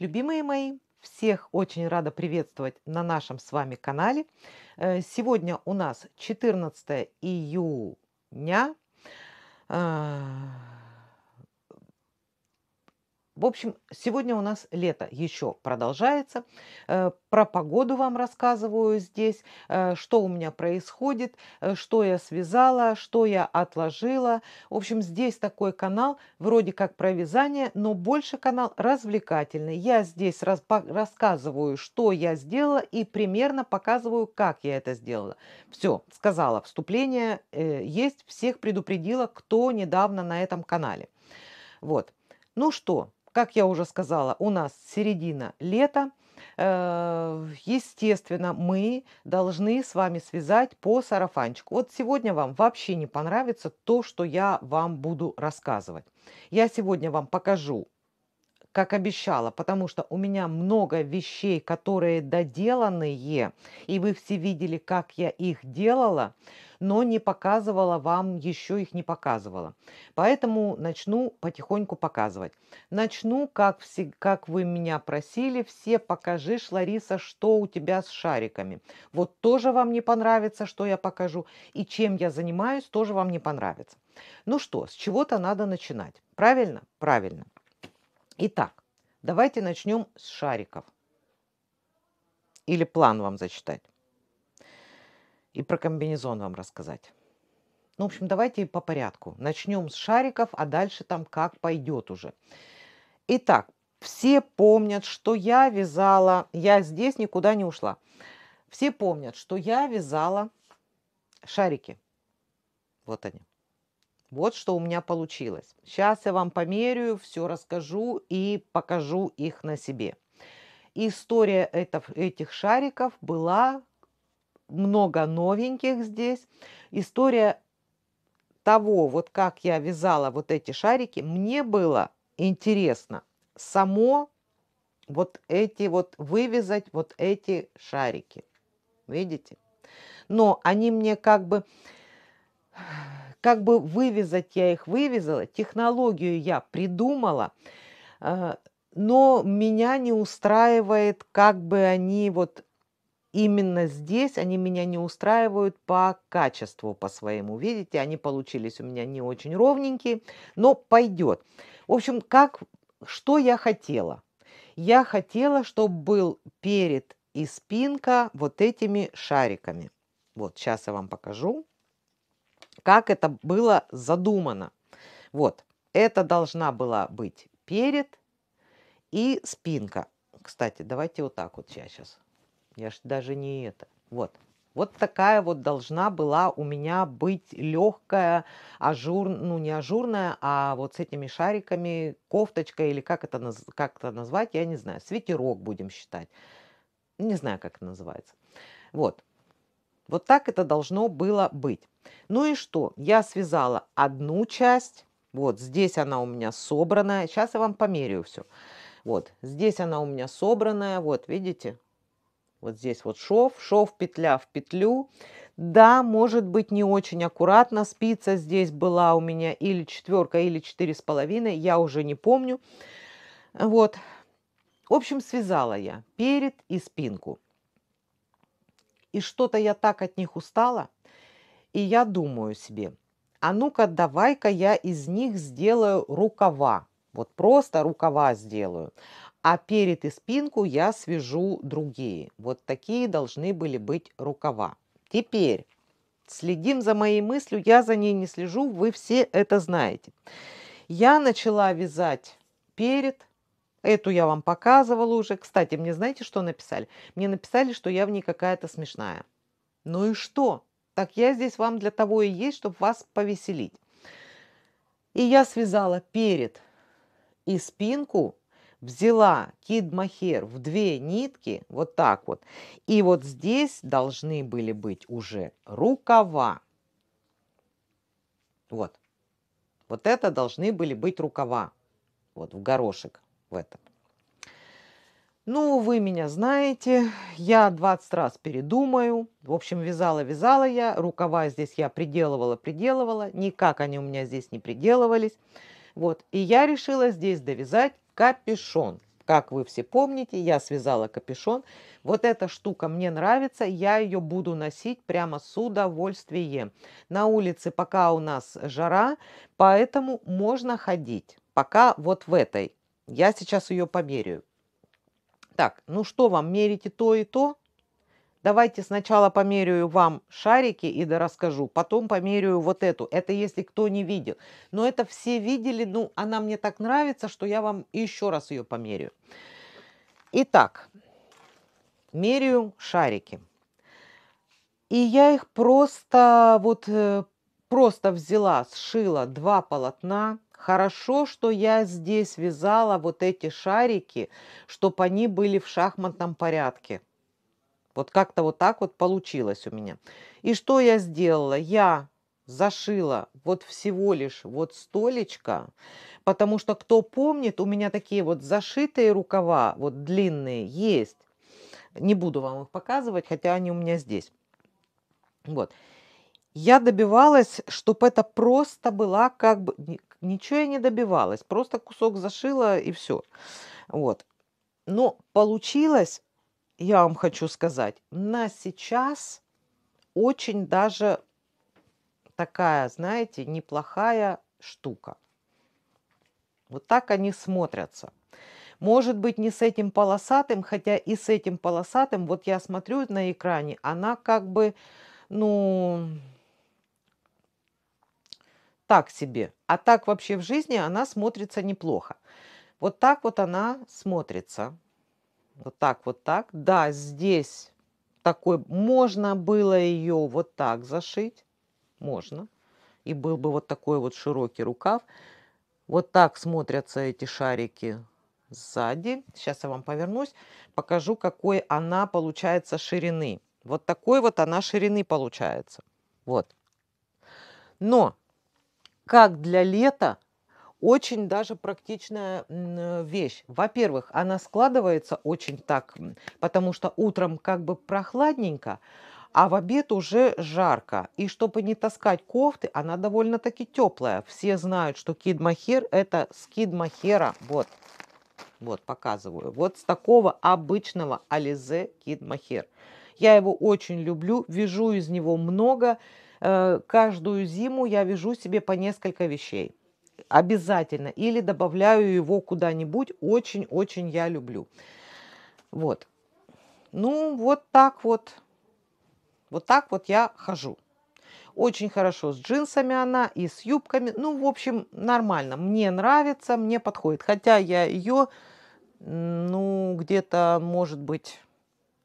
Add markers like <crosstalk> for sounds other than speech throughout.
Любимые мои, всех очень рада приветствовать на нашем с вами канале. Э, сегодня у нас 14 июня. А, в общем, сегодня у нас лето еще продолжается. Э, про погоду вам рассказываю здесь, э, что у меня происходит, э, что я связала, что я отложила. В общем, здесь такой канал, вроде как про вязание, но больше канал развлекательный. Я здесь рассказываю, что я сделала и примерно показываю, как я это сделала. Все, сказала, вступление есть, всех предупредила, кто недавно на этом канале. Вот. Ну что, как я уже сказала, у нас середина лета. Э, естественно, мы должны с вами связать по сарафанчику. Вот сегодня вам вообще не понравится то, что я вам буду рассказывать. Я сегодня вам покажу как обещала, потому что у меня много вещей, которые доделанные, и вы все видели, как я их делала, но не показывала вам, еще их не показывала. Поэтому начну потихоньку показывать. Начну, как, все, как вы меня просили, все покажи, Лариса, что у тебя с шариками. Вот тоже вам не понравится, что я покажу, и чем я занимаюсь, тоже вам не понравится. Ну что, с чего-то надо начинать. Правильно? Правильно. Итак, давайте начнем с шариков. Или план вам зачитать. И про комбинезон вам рассказать. Ну, в общем, давайте по порядку. Начнем с шариков, а дальше там как пойдет уже. Итак, все помнят, что я вязала, я здесь никуда не ушла. Все помнят, что я вязала шарики. Вот они. Вот что у меня получилось. Сейчас я вам померю, все расскажу и покажу их на себе. История этих шариков была много новеньких здесь. История того, вот как я вязала вот эти шарики, мне было интересно само вот эти вот вывязать вот эти шарики. Видите? Но они мне как бы как бы вывязать я их вывязала, технологию я придумала, э, но меня не устраивает, как бы они вот именно здесь, они меня не устраивают по качеству по своему. Видите, они получились у меня не очень ровненькие, но пойдет. В общем, как, что я хотела? Я хотела, чтобы был перед и спинка вот этими шариками. Вот, сейчас я вам покажу как это было задумано. Вот, это должна была быть перед и спинка. Кстати, давайте вот так вот я сейчас. Я же даже не это. Вот. Вот такая вот должна была у меня быть легкая, ажур, ну не ажурная, а вот с этими шариками, кофточка или как это, как это назвать, я не знаю, свитерок будем считать. Не знаю, как это называется. Вот. Вот так это должно было быть. Ну и что? Я связала одну часть. Вот здесь она у меня собранная. Сейчас я вам померяю все. Вот здесь она у меня собранная. Вот видите? Вот здесь вот шов. Шов, петля в петлю. Да, может быть не очень аккуратно. Спица здесь была у меня или четверка, или четыре с половиной. Я уже не помню. Вот. В общем, связала я перед и спинку и что-то я так от них устала. И я думаю себе, а ну-ка давай-ка я из них сделаю рукава. Вот просто рукава сделаю. А перед и спинку я свяжу другие. Вот такие должны были быть рукава. Теперь следим за моей мыслью, я за ней не слежу, вы все это знаете. Я начала вязать перед, Эту я вам показывала уже. Кстати, мне знаете, что написали? Мне написали, что я в ней какая-то смешная. Ну и что? Так я здесь вам для того и есть, чтобы вас повеселить. И я связала перед и спинку, взяла кид-махер в две нитки, вот так вот. И вот здесь должны были быть уже рукава. Вот. Вот это должны были быть рукава. Вот в горошек в этот. Ну, вы меня знаете, я 20 раз передумаю. В общем, вязала-вязала я, рукава здесь я приделывала-приделывала, никак они у меня здесь не приделывались. Вот, и я решила здесь довязать капюшон. Как вы все помните, я связала капюшон. Вот эта штука мне нравится, я ее буду носить прямо с удовольствием. На улице пока у нас жара, поэтому можно ходить пока вот в этой я сейчас ее померяю. Так, ну что вам, мерите то и то? Давайте сначала померяю вам шарики и да расскажу, потом померяю вот эту. Это если кто не видел. Но это все видели, ну, она мне так нравится, что я вам еще раз ее померяю. Итак, меряю шарики. И я их просто вот э, просто взяла, сшила два полотна, Хорошо, что я здесь вязала вот эти шарики, чтобы они были в шахматном порядке. Вот как-то вот так вот получилось у меня. И что я сделала? Я зашила вот всего лишь вот столечко, потому что, кто помнит, у меня такие вот зашитые рукава, вот длинные, есть. Не буду вам их показывать, хотя они у меня здесь. Вот. Я добивалась, чтобы это просто была как бы, ничего я не добивалась, просто кусок зашила и все. Вот. Но получилось, я вам хочу сказать, на сейчас очень даже такая, знаете, неплохая штука. Вот так они смотрятся. Может быть, не с этим полосатым, хотя и с этим полосатым, вот я смотрю на экране, она как бы, ну, так себе. А так вообще в жизни она смотрится неплохо. Вот так вот она смотрится. Вот так, вот так. Да, здесь такой... Можно было ее вот так зашить. Можно. И был бы вот такой вот широкий рукав. Вот так смотрятся эти шарики сзади. Сейчас я вам повернусь, покажу, какой она получается ширины. Вот такой вот она ширины получается. Вот. Но как для лета очень даже практичная вещь. Во-первых, она складывается очень так, потому что утром как бы прохладненько, а в обед уже жарко. И чтобы не таскать кофты, она довольно-таки теплая. Все знают, что кид-махер это скидмахера. Вот, вот, показываю. Вот с такого обычного Ализе кид Я его очень люблю, вяжу из него много. Э, каждую зиму я вяжу себе по несколько вещей. Обязательно. Или добавляю его куда-нибудь. Очень-очень я люблю. Вот. Ну, вот так вот. Вот так вот я хожу. Очень хорошо с джинсами она и с юбками. Ну, в общем, нормально. Мне нравится, мне подходит. Хотя я ее, ну, где-то, может быть,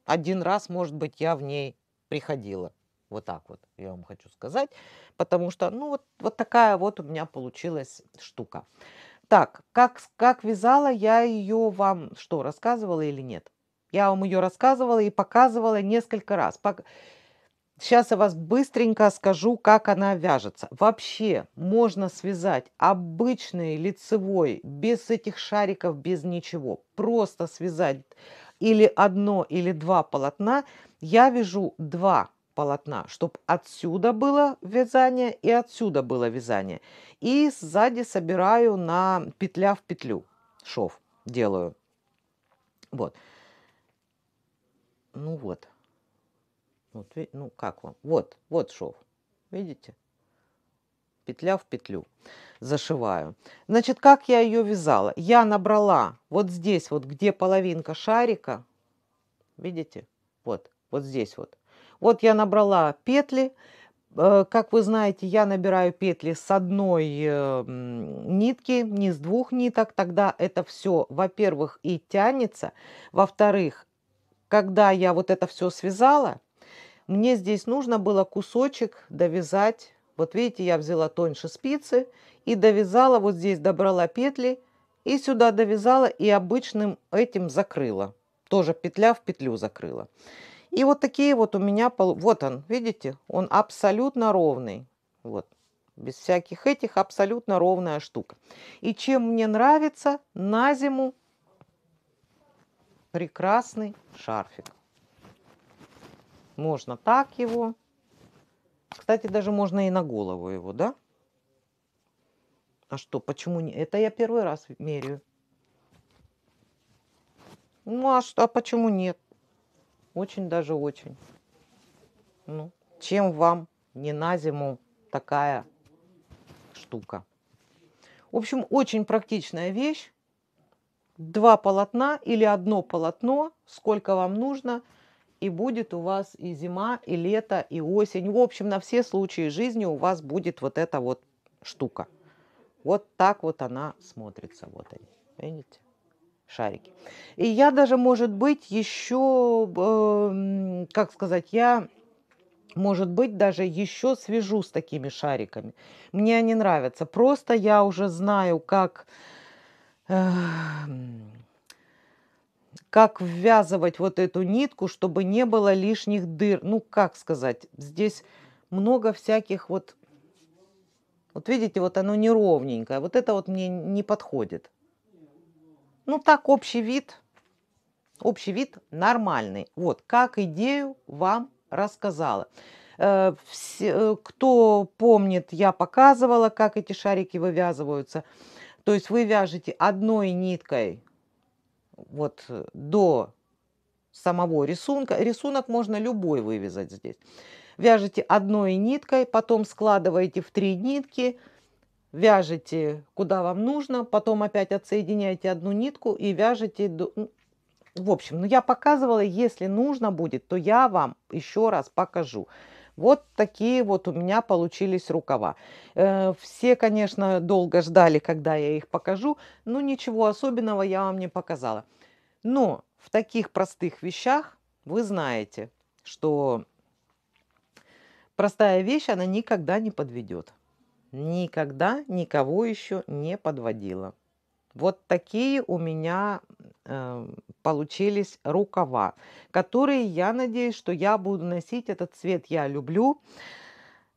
один раз, может быть, я в ней приходила. Вот так вот я вам хочу сказать. Потому что, ну, вот, вот такая вот у меня получилась штука. Так, как, как вязала я ее вам, что, рассказывала или нет? Я вам ее рассказывала и показывала несколько раз. Сейчас я вас быстренько скажу, как она вяжется. Вообще можно связать обычный лицевой, без этих шариков, без ничего. Просто связать или одно, или два полотна. Я вяжу два полотна, чтобы отсюда было вязание и отсюда было вязание. И сзади собираю на петля в петлю, шов делаю. Вот. Ну вот. вот ну как вам? Вот, вот шов. Видите? Петля в петлю зашиваю. Значит, как я ее вязала? Я набрала вот здесь вот, где половинка шарика, видите? Вот, вот здесь вот. Вот я набрала петли. Э, как вы знаете, я набираю петли с одной э, нитки, не с двух ниток. Тогда это все, во-первых, и тянется. Во-вторых, когда я вот это все связала, мне здесь нужно было кусочек довязать. Вот видите, я взяла тоньше спицы и довязала, вот здесь добрала петли и сюда довязала и обычным этим закрыла. Тоже петля в петлю закрыла. И вот такие вот у меня, вот он, видите, он абсолютно ровный. Вот, без всяких этих, абсолютно ровная штука. И чем мне нравится, на зиму прекрасный шарфик. Можно так его. Кстати, даже можно и на голову его, да? А что, почему не? Это я первый раз меряю. Ну, а, что, а почему нет? Очень даже очень. Ну, чем вам не на зиму такая штука? В общем, очень практичная вещь. Два полотна или одно полотно, сколько вам нужно, и будет у вас и зима, и лето, и осень. В общем, на все случаи жизни у вас будет вот эта вот штука. Вот так вот она смотрится. Вот они. Видите? шарики. И я даже, может быть, еще, э, эм, как сказать, я, может быть, даже еще свяжу с такими шариками. Мне они нравятся. Просто я уже знаю, как... Э, как ввязывать вот эту нитку, чтобы не было лишних дыр. Ну, как сказать, здесь много всяких вот... Вот видите, вот оно неровненькое. Вот это вот мне не подходит. Ну так, общий вид, общий вид нормальный. Вот, как идею вам рассказала. Э, э, кто помнит, я показывала, как эти шарики вывязываются. То есть вы вяжете одной ниткой вот до самого рисунка. Рисунок можно любой вывязать здесь. Вяжете одной ниткой, потом складываете в три нитки, вяжете куда вам нужно, потом опять отсоединяете одну нитку и вяжете... В общем, ну я показывала, если нужно будет, то я вам еще раз покажу. Вот такие вот у меня получились рукава. Э, все, конечно, долго ждали, когда я их покажу, но ничего особенного я вам не показала. Но в таких простых вещах вы знаете, что простая вещь, она никогда не подведет никогда никого еще не подводила. Вот такие у меня э, получились рукава, которые, я надеюсь, что я буду носить. Этот цвет я люблю.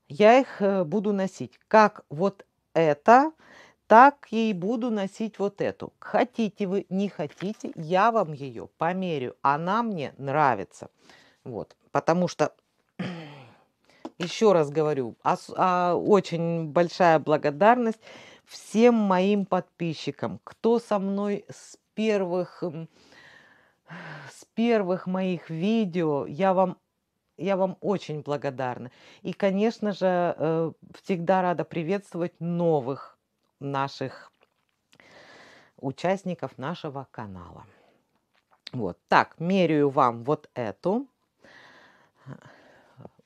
Я их э, буду носить как вот это, так и буду носить вот эту. Хотите вы, не хотите, я вам ее померю. Она мне нравится. Вот, потому что еще раз говорю, а, а, очень большая благодарность всем моим подписчикам, кто со мной с первых, с первых моих видео. Я вам я вам очень благодарна. И, конечно же, э, всегда рада приветствовать новых наших участников нашего канала. Вот так, меряю вам вот эту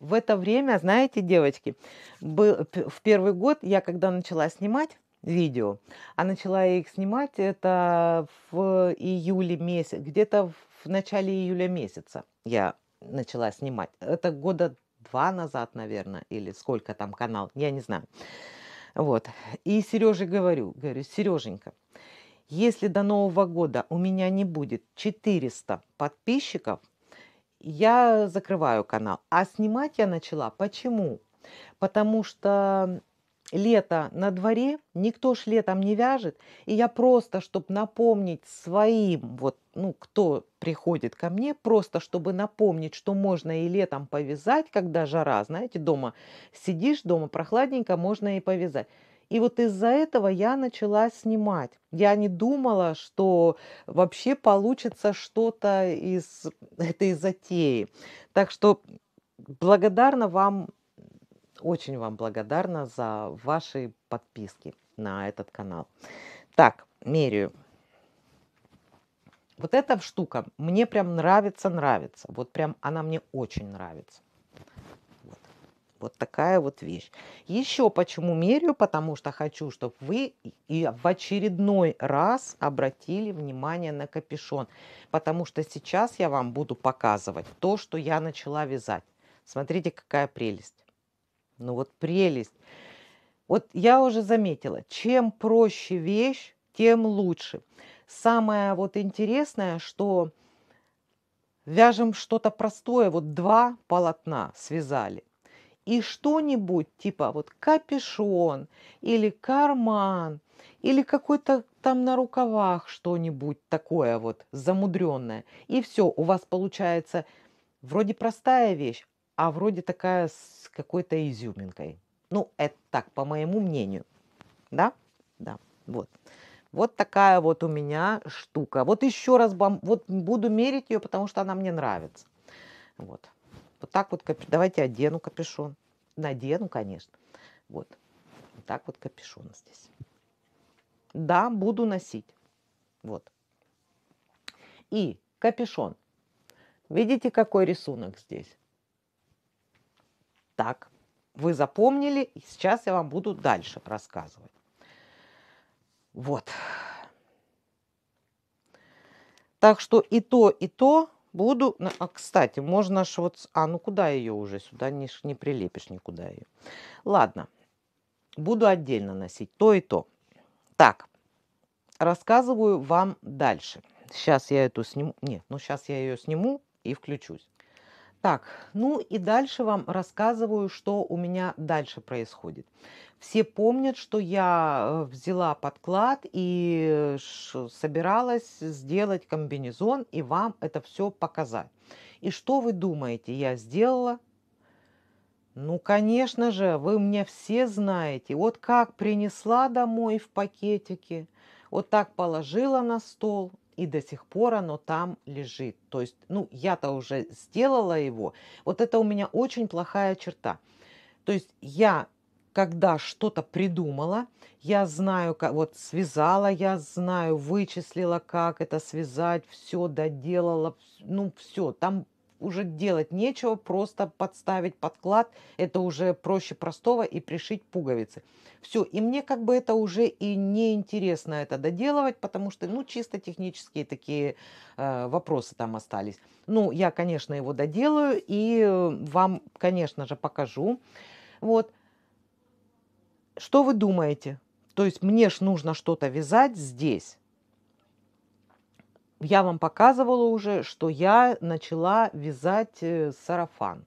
в это время, знаете, девочки, был, в первый год я, когда начала снимать видео, а начала их снимать, это в июле месяце, где-то в начале июля месяца я начала снимать. Это года два назад, наверное, или сколько там канал, я не знаю. Вот. И Сереже говорю, говорю, Сереженька, если до Нового года у меня не будет 400 подписчиков – я закрываю канал. А снимать я начала. Почему? Потому что лето на дворе, никто ж летом не вяжет, и я просто, чтобы напомнить своим, вот, ну, кто приходит ко мне, просто чтобы напомнить, что можно и летом повязать, когда жара, знаете, дома сидишь, дома прохладненько, можно и повязать. И вот из-за этого я начала снимать. Я не думала, что вообще получится что-то из <laughs> этой затеи. Так что благодарна вам, очень вам благодарна за ваши подписки на этот канал. Так, меряю. Вот эта штука мне прям нравится, нравится. Вот прям она мне очень нравится. Вот такая вот вещь. Еще почему меряю? Потому что хочу, чтобы вы и в очередной раз обратили внимание на капюшон. Потому что сейчас я вам буду показывать то, что я начала вязать. Смотрите, какая прелесть. Ну вот прелесть. Вот я уже заметила, чем проще вещь, тем лучше. Самое вот интересное, что вяжем что-то простое, вот два полотна связали и что-нибудь типа вот капюшон или карман или какой-то там на рукавах что-нибудь такое вот замудренное. И все, у вас получается вроде простая вещь, а вроде такая с какой-то изюминкой. Ну, это так, по моему мнению. Да? Да, вот. Вот такая вот у меня штука. Вот еще раз вам, вот буду мерить ее, потому что она мне нравится. Вот. Вот так вот, давайте одену капюшон. Надену, конечно. Вот. вот так вот капюшон здесь. Да, буду носить. Вот. И капюшон. Видите, какой рисунок здесь? Так, вы запомнили, и сейчас я вам буду дальше рассказывать. Вот. Так что и то, и то Буду... А, кстати, можно ж вот... А, ну куда ее уже? Сюда не, не прилепишь никуда ее. Ладно. Буду отдельно носить то и то. Так. Рассказываю вам дальше. Сейчас я эту сниму. Нет, ну сейчас я ее сниму и включусь. Так, ну и дальше вам рассказываю, что у меня дальше происходит. Все помнят, что я э, взяла подклад и э, собиралась сделать комбинезон и вам это все показать. И что вы думаете, я сделала? Ну, конечно же, вы мне все знаете. Вот как принесла домой в пакетике, вот так положила на стол и до сих пор оно там лежит. То есть, ну, я-то уже сделала его. Вот это у меня очень плохая черта. То есть я когда что-то придумала, я знаю, как вот связала, я знаю, вычислила, как это связать, все доделала, ну все, там уже делать нечего, просто подставить подклад, это уже проще простого и пришить пуговицы. Все, и мне как бы это уже и не интересно это доделывать, потому что, ну, чисто технические такие э, вопросы там остались. Ну, я, конечно, его доделаю и э, вам, конечно же, покажу. Вот. Что вы думаете? То есть мне ж нужно что-то вязать здесь я вам показывала уже, что я начала вязать э, сарафан.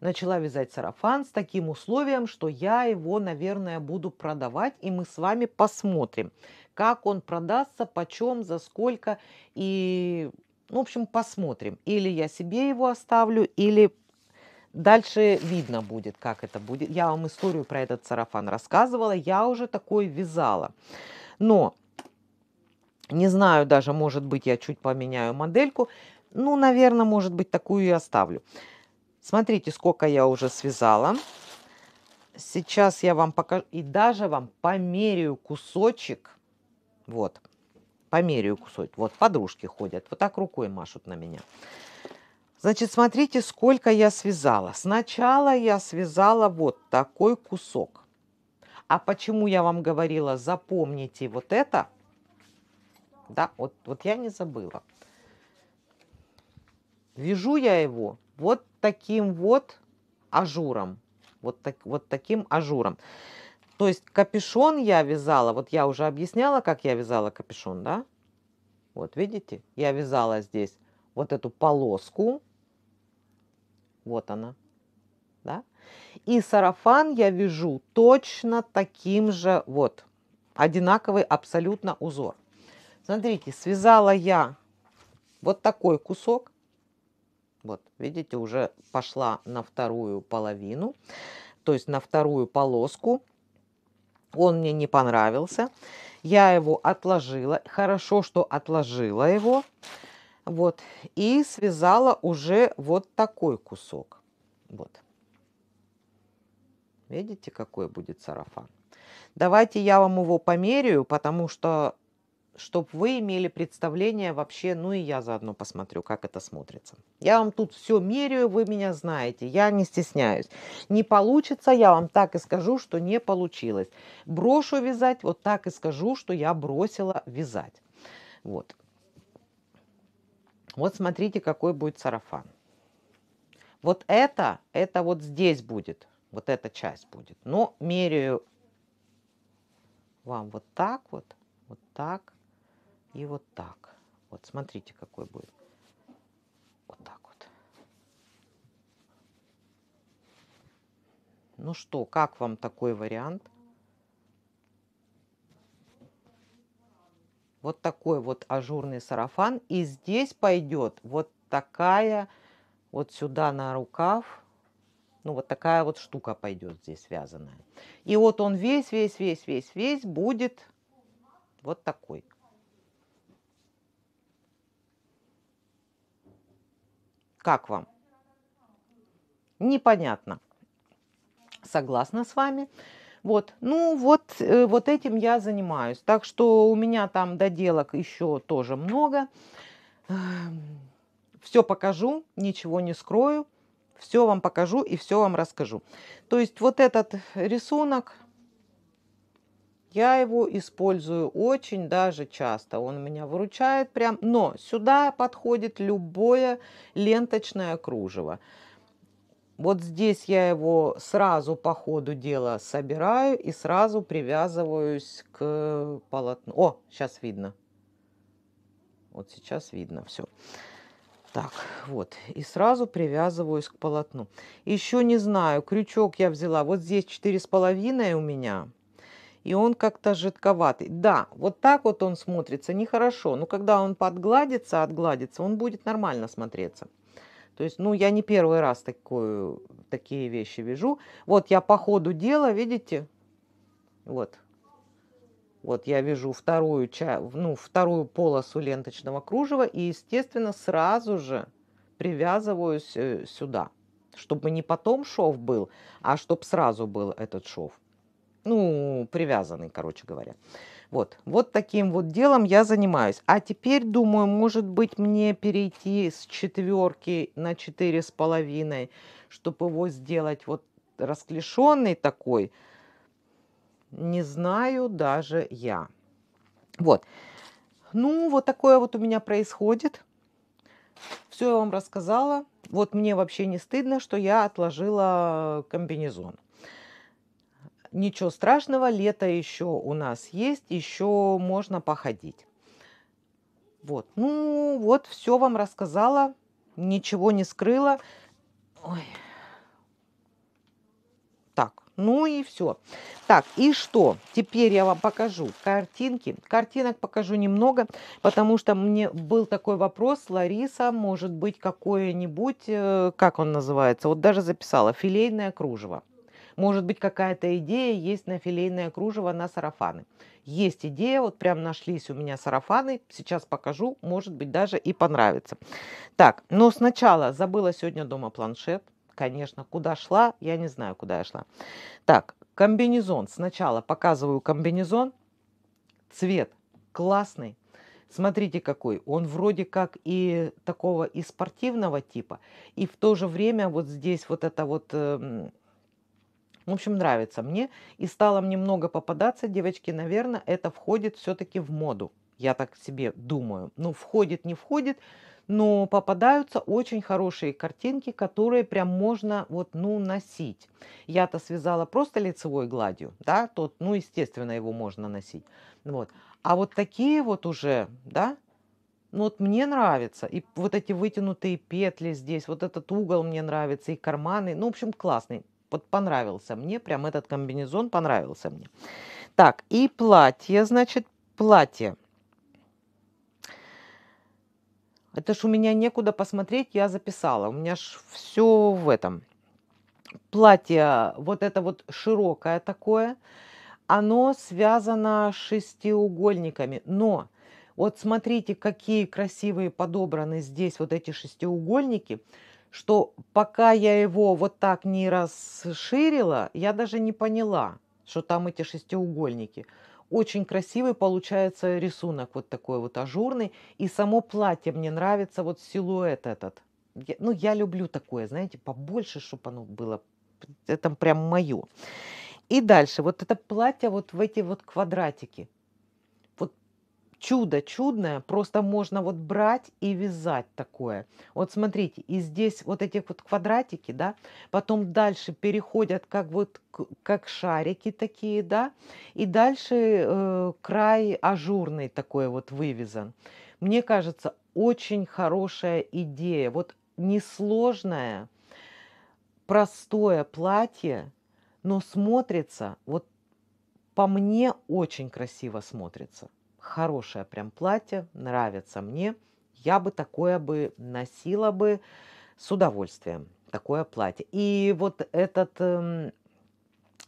Начала вязать сарафан с таким условием, что я его, наверное, буду продавать, и мы с вами посмотрим, как он продастся, почем, за сколько, и, ну, в общем, посмотрим. Или я себе его оставлю, или Дальше видно будет, как это будет. Я вам историю про этот сарафан рассказывала, я уже такой вязала. Но не знаю даже, может быть, я чуть поменяю модельку. Ну, наверное, может быть, такую и оставлю. Смотрите, сколько я уже связала. Сейчас я вам покажу и даже вам померяю кусочек. Вот, померяю кусочек. Вот, подружки ходят, вот так рукой машут на меня. Значит, смотрите, сколько я связала. Сначала я связала вот такой кусок. А почему я вам говорила, запомните вот это – да? Вот, вот я не забыла. Вяжу я его вот таким вот ажуром. Вот, так, вот таким ажуром. То есть капюшон я вязала, вот я уже объясняла, как я вязала капюшон, да? Вот видите, я вязала здесь вот эту полоску, вот она, да? И сарафан я вяжу точно таким же, вот, одинаковый абсолютно узор. Смотрите, связала я вот такой кусок. Вот, видите, уже пошла на вторую половину, то есть на вторую полоску. Он мне не понравился. Я его отложила. Хорошо, что отложила его. Вот. И связала уже вот такой кусок. Вот. Видите, какой будет сарафан? Давайте я вам его померяю, потому что чтобы вы имели представление вообще, ну и я заодно посмотрю, как это смотрится. Я вам тут все меряю, вы меня знаете, я не стесняюсь. Не получится, я вам так и скажу, что не получилось. Брошу вязать, вот так и скажу, что я бросила вязать. Вот. Вот смотрите, какой будет сарафан. Вот это, это вот здесь будет, вот эта часть будет. Но меряю вам вот так вот, вот так, и вот так. Вот смотрите, какой будет. Вот так вот. Ну что, как вам такой вариант? Вот такой вот ажурный сарафан. И здесь пойдет вот такая вот сюда на рукав. Ну, вот такая вот штука пойдет здесь связанная. И вот он весь, весь, весь, весь, весь будет вот такой. Как вам? Непонятно. Согласна с вами. Вот, ну вот, э, вот этим я занимаюсь. Так что у меня там доделок еще тоже много. Эм, все покажу, ничего не скрою. Все вам покажу и все вам расскажу. То есть вот этот рисунок я его использую очень даже часто. Он меня выручает прям. Но сюда подходит любое ленточное кружево. Вот здесь я его сразу по ходу дела собираю и сразу привязываюсь к полотну. О, сейчас видно. Вот сейчас видно все. Так, вот. И сразу привязываюсь к полотну. Еще не знаю, крючок я взяла. Вот здесь 4,5 у меня и он как-то жидковатый. Да, вот так вот он смотрится нехорошо, но когда он подгладится, отгладится, он будет нормально смотреться. То есть, ну, я не первый раз такую, такие вещи вижу. Вот я по ходу дела, видите, вот, вот я вяжу вторую, ну, вторую полосу ленточного кружева и, естественно, сразу же привязываюсь э, сюда, чтобы не потом шов был, а чтобы сразу был этот шов ну, привязанный, короче говоря. Вот, вот таким вот делом я занимаюсь. А теперь, думаю, может быть, мне перейти с четверки на четыре с половиной, чтобы его сделать вот расклешенный такой. Не знаю даже я. Вот. Ну, вот такое вот у меня происходит. Все я вам рассказала. Вот мне вообще не стыдно, что я отложила комбинезон. Ничего страшного, лето еще у нас есть, еще можно походить. Вот, ну вот, все вам рассказала, ничего не скрыла. Ой. Так, ну и все. Так, и что? Теперь я вам покажу картинки. Картинок покажу немного, потому что мне был такой вопрос. Лариса, может быть, какое-нибудь, э, как он называется? Вот даже записала, филейное кружево. Может быть, какая-то идея есть на филейное кружево, на сарафаны. Есть идея, вот прям нашлись у меня сарафаны, сейчас покажу, может быть, даже и понравится. Так, но сначала забыла сегодня дома планшет, конечно, куда шла, я не знаю, куда я шла. Так, комбинезон, сначала показываю комбинезон, цвет классный, Смотрите какой, он вроде как и такого и спортивного типа, и в то же время вот здесь вот это вот эм, в общем, нравится мне. И стало мне много попадаться. Девочки, наверное, это входит все-таки в моду. Я так себе думаю. Ну, входит, не входит. Но попадаются очень хорошие картинки, которые прям можно вот, ну, носить. Я-то связала просто лицевой гладью, да, тот, ну, естественно, его можно носить. Вот. А вот такие вот уже, да, ну вот мне нравится. И вот эти вытянутые петли здесь, вот этот угол мне нравится, и карманы. Ну, в общем, классный. Вот понравился мне, прям этот комбинезон понравился мне. Так, и платье, значит, платье. Это ж у меня некуда посмотреть, я записала. У меня ж все в этом. Платье вот это вот широкое такое, оно связано шестиугольниками. Но вот смотрите, какие красивые подобраны здесь вот эти шестиугольники – что пока я его вот так не расширила, я даже не поняла, что там эти шестиугольники. Очень красивый получается рисунок, вот такой вот ажурный. И само платье мне нравится, вот силуэт этот. Я, ну, я люблю такое, знаете, побольше, чтобы оно было. Это прям мое. И дальше, вот это платье вот в эти вот квадратики чудо чудное, просто можно вот брать и вязать такое. Вот смотрите, и здесь вот эти вот квадратики, да, потом дальше переходят как вот как шарики такие, да, и дальше э, край ажурный такой вот вывязан. Мне кажется, очень хорошая идея. Вот несложное, простое платье, но смотрится, вот по мне очень красиво смотрится хорошее прям платье, нравится мне. Я бы такое бы носила бы с удовольствием, такое платье. И вот этот эм,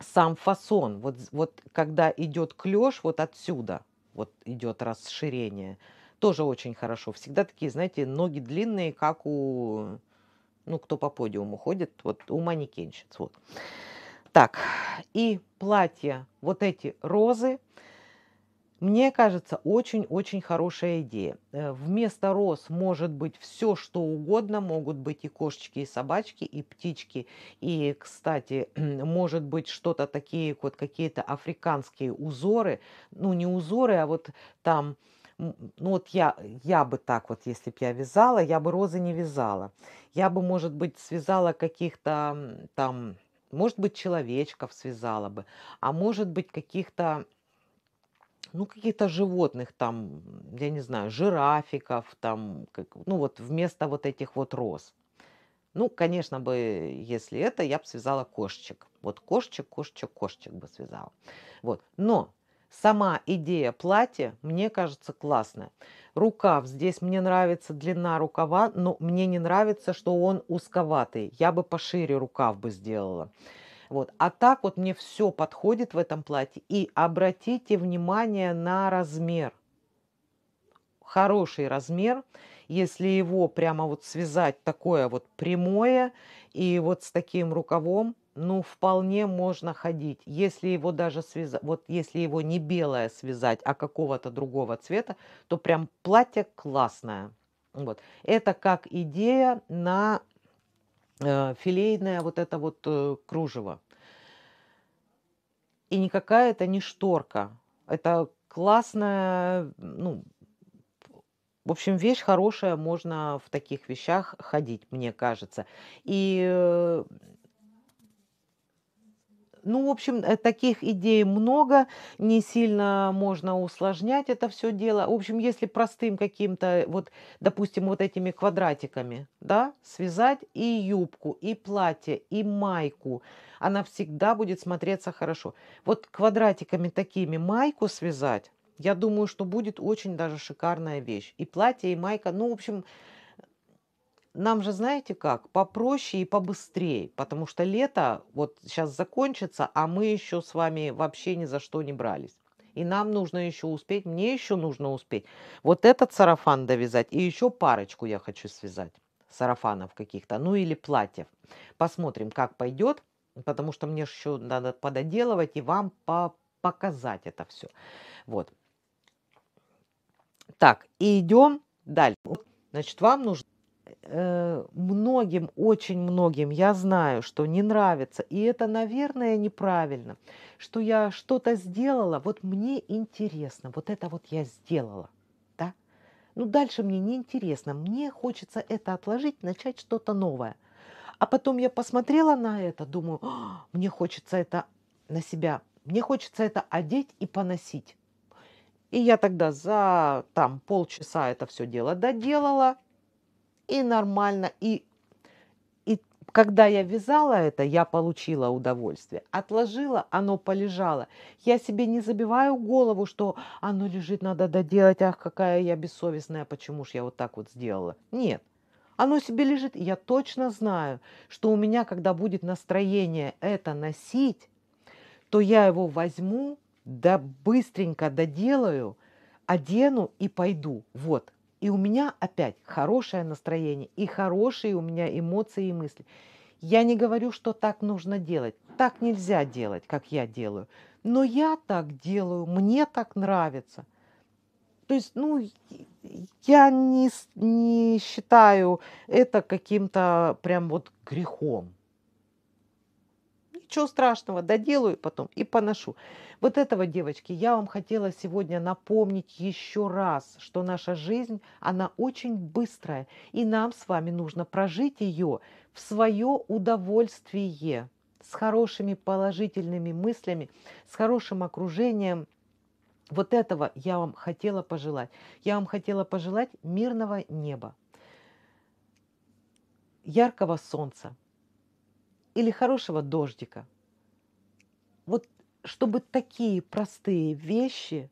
сам фасон, вот, вот когда идет клеш вот отсюда, вот идет расширение, тоже очень хорошо. Всегда такие, знаете, ноги длинные, как у, ну, кто по подиуму ходит, вот у манекенщиц. Вот. Так, и платье вот эти розы, мне кажется, очень-очень хорошая идея. Э, вместо роз может быть все, что угодно. Могут быть и кошечки, и собачки, и птички. И, кстати, <clears throat> может быть что-то такие, вот какие-то африканские узоры. Ну, не узоры, а вот там... Ну, вот я, я бы так вот, если бы я вязала, я бы розы не вязала. Я бы, может быть, связала каких-то там... Может быть, человечков связала бы. А может быть, каких-то ну, каких-то животных, там, я не знаю, жирафиков, там, как, ну, вот вместо вот этих вот роз. Ну, конечно бы, если это, я бы связала кошечек. Вот кошечек, кошечек, кошечек бы связала. Вот. Но сама идея платья мне кажется классная. Рукав здесь мне нравится длина рукава, но мне не нравится, что он узковатый. Я бы пошире рукав бы сделала. Вот. А так вот мне все подходит в этом платье. И обратите внимание на размер. Хороший размер если его прямо вот связать такое вот прямое и вот с таким рукавом, ну, вполне можно ходить. Если его даже связать, вот если его не белое связать, а какого-то другого цвета, то прям платье классное. Вот. Это как идея на Э, филейное вот это вот э, кружево. И никакая это не шторка. Это классная, ну, в общем, вещь хорошая, можно в таких вещах ходить, мне кажется. И э, ну, в общем, э, таких идей много, не сильно можно усложнять это все дело. В общем, если простым каким-то, вот, допустим, вот этими квадратиками, да, связать и юбку, и платье, и майку, она всегда будет смотреться хорошо. Вот квадратиками такими майку связать, я думаю, что будет очень даже шикарная вещь. И платье, и майка, ну, в общем, нам же, знаете как, попроще и побыстрее, потому что лето вот сейчас закончится, а мы еще с вами вообще ни за что не брались. И нам нужно еще успеть, мне еще нужно успеть вот этот сарафан довязать, и еще парочку я хочу связать сарафанов каких-то, ну или платьев. Посмотрим, как пойдет, потому что мне еще надо пододелывать и вам по показать это все. Вот. Так, и идем дальше. Значит, вам нужно Э, многим, очень многим я знаю, что не нравится, и это, наверное, неправильно, что я что-то сделала, вот мне интересно, вот это вот я сделала, да? Ну, дальше мне не интересно, мне хочется это отложить, начать что-то новое. А потом я посмотрела на это, думаю, «А, мне хочется это на себя, мне хочется это одеть и поносить. И я тогда за там полчаса это все дело доделала, и нормально. И, и когда я вязала это, я получила удовольствие. Отложила, оно полежало. Я себе не забиваю голову, что оно лежит, надо доделать, ах, какая я бессовестная, почему ж я вот так вот сделала. Нет. Оно себе лежит, и я точно знаю, что у меня, когда будет настроение это носить, то я его возьму, да быстренько доделаю, одену и пойду. Вот, и у меня опять хорошее настроение, и хорошие у меня эмоции и мысли. Я не говорю, что так нужно делать. Так нельзя делать, как я делаю. Но я так делаю, мне так нравится. То есть, ну, я не, не считаю это каким-то прям вот грехом. Ничего страшного, доделаю потом и поношу. Вот этого, девочки, я вам хотела сегодня напомнить еще раз, что наша жизнь, она очень быстрая, и нам с вами нужно прожить ее в свое удовольствие, с хорошими положительными мыслями, с хорошим окружением, вот этого я вам хотела пожелать. Я вам хотела пожелать мирного неба, яркого солнца, или хорошего дождика. Вот чтобы такие простые вещи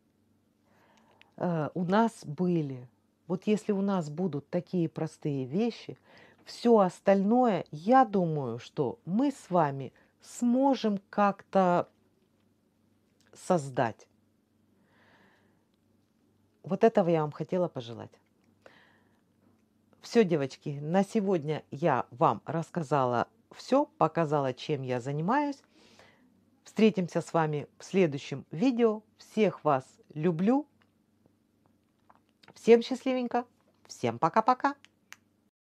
э, у нас были. Вот если у нас будут такие простые вещи, все остальное, я думаю, что мы с вами сможем как-то создать. Вот этого я вам хотела пожелать. Все, девочки, на сегодня я вам рассказала все, показала, чем я занимаюсь. Встретимся с вами в следующем видео. Всех вас люблю. Всем счастливенько. Всем пока-пока.